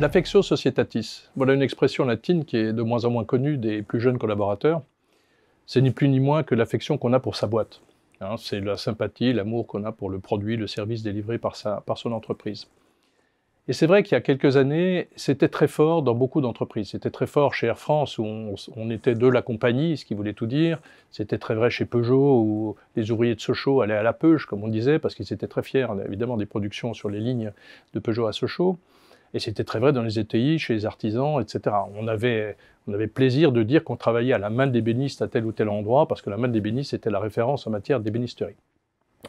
L'affectio societatis, voilà une expression latine qui est de moins en moins connue des plus jeunes collaborateurs. C'est ni plus ni moins que l'affection qu'on a pour sa boîte. Hein, c'est la sympathie, l'amour qu'on a pour le produit, le service délivré par, sa, par son entreprise. Et c'est vrai qu'il y a quelques années, c'était très fort dans beaucoup d'entreprises. C'était très fort chez Air France, où on, on, était de la compagnie, ce qui voulait tout dire. C'était très vrai chez Peugeot, où les ouvriers de Sochaux allaient à la Peuge, comme on disait, parce qu'ils étaient très fiers, évidemment, des productions sur les lignes de Peugeot à Sochaux. Et c'était très vrai dans les ETI, chez les artisans, etc. On avait, plaisir de dire qu'on travaillait à la main d'ébéniste à tel ou tel endroit, parce que la main d'ébéniste était la référence en matière d'ébénisterie.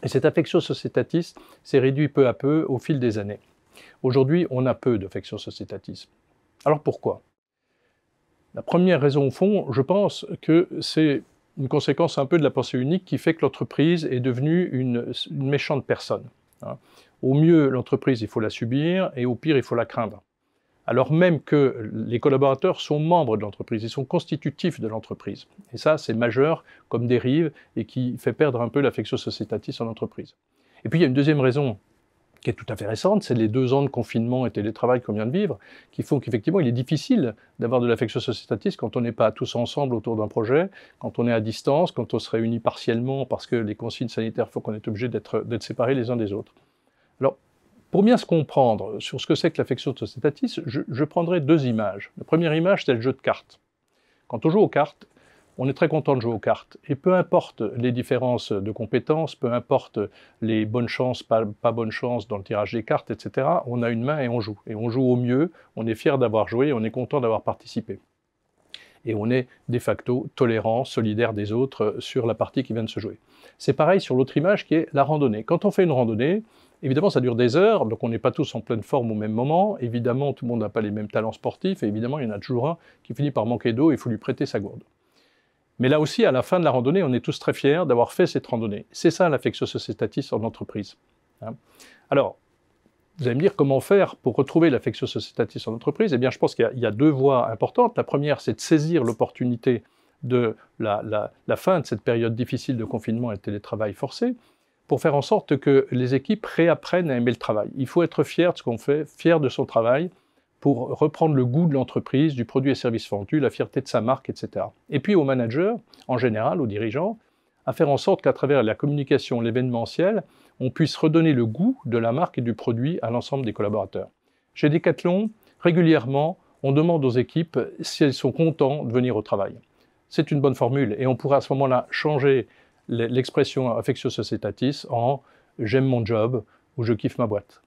Et cette affection sociétatiste s'est réduite peu à peu au fil des années. Aujourd'hui, on a peu d'affection sociétatis. Alors pourquoi La première raison au fond, je pense que c'est une conséquence un peu de la pensée unique qui fait que l'entreprise est devenue une méchante personne. Hein. Au mieux, l'entreprise, il faut la subir, et au pire, il faut la craindre. Alors même que les collaborateurs sont membres de l'entreprise, ils sont constitutifs de l'entreprise. Et ça, c'est majeur comme dérive et qui fait perdre un peu l'affection societatis en entreprise. Et puis, il y a une deuxième raison qui est tout à fait récente, c'est les deux ans de confinement et télétravail qu'on vient de vivre, qui font qu'effectivement, il est difficile d'avoir de l'affection sociétatiste quand on n'est pas tous ensemble autour d'un projet, quand on est à distance, quand on se réunit partiellement parce que les consignes sanitaires font qu'on est obligé d'être séparés les uns des autres. Alors, pour bien se comprendre sur ce que c'est que l'affection sociétatiste, je, je prendrai deux images. La première image, c'est le jeu de cartes. Quand on joue aux cartes, on est très content de jouer aux cartes. Et peu importe les différences de compétences, peu importe les bonnes chances, pas, bonnes chances dans le tirage des cartes, etc., on a une main et on joue. Et on joue au mieux, on est fier d'avoir joué, on est content d'avoir participé. Et on est de facto tolérant, solidaire des autres sur la partie qui vient de se jouer. C'est pareil sur l'autre image qui est la randonnée. Quand on fait une randonnée, Évidemment, ça dure des heures, donc on n'est pas tous en pleine forme au même moment. Évidemment, tout le monde n'a pas les mêmes talents sportifs, et évidemment, il y en a toujours un qui finit par manquer d'eau et il faut lui prêter sa gourde. Mais là aussi, à la fin de la randonnée, on est tous très fiers d'avoir fait cette randonnée. C'est ça l'affection sociétatis en entreprise. Hein. Alors, vous allez me dire comment faire pour retrouver l'affection sociétatis en entreprise Eh bien, je pense qu'il y, a deux voies importantes. La première, c'est de saisir l'opportunité de la, la, fin de cette période difficile de confinement et de télétravail forcé pour faire en sorte que les équipes réapprennent à aimer le travail. Il faut être fier de ce qu'on fait, fier de son travail, pour reprendre le goût de l'entreprise, du produit et service vendu, la fierté de sa marque, etc. Et puis aux managers, en général, aux dirigeants, à faire en sorte qu'à travers la communication, l'événementiel, on puisse redonner le goût de la marque et du produit à l'ensemble des collaborateurs. Chez Decathlon, régulièrement, on demande aux équipes si elles sont contentes de venir au travail. C'est une bonne formule et on pourra à ce moment-là changer l'expression affectio societatis en j'aime mon job ou je kiffe ma boîte.